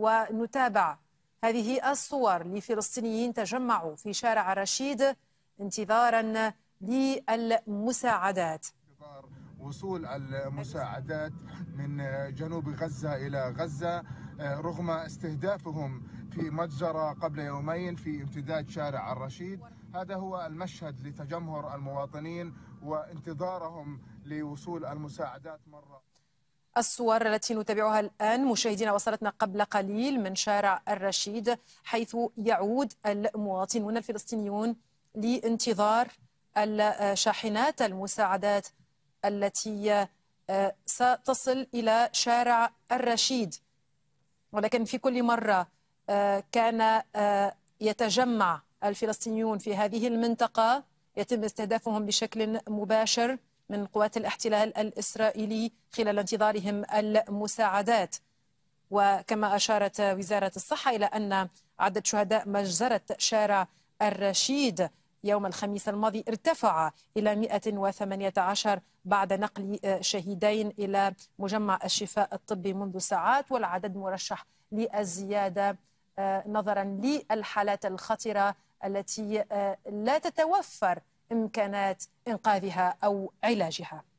ونتابع هذه الصور لفلسطينيين تجمعوا في شارع رشيد انتظارا للمساعدات وصول المساعدات من جنوب غزة إلى غزة آه، رغم استهدافهم في متجرة قبل يومين في امتداد شارع الرشيد هذا هو المشهد لتجمهر المواطنين وانتظارهم لوصول المساعدات مرة الصور التي نتابعها الآن مشاهدينا وصلتنا قبل قليل من شارع الرشيد حيث يعود المواطنون الفلسطينيون لانتظار الشاحنات المساعدات التي ستصل إلى شارع الرشيد ولكن في كل مرة كان يتجمع الفلسطينيون في هذه المنطقة يتم استهدافهم بشكل مباشر من قوات الاحتلال الإسرائيلي خلال انتظارهم المساعدات وكما أشارت وزارة الصحة إلى أن عدد شهداء مجزرة شارع الرشيد يوم الخميس الماضي ارتفع إلى 118 بعد نقل شهيدين إلى مجمع الشفاء الطبي منذ ساعات والعدد مرشح للزيادة آه، نظرا للحالات الخطرة التي آه، لا تتوفر إمكانات إنقاذها أو علاجها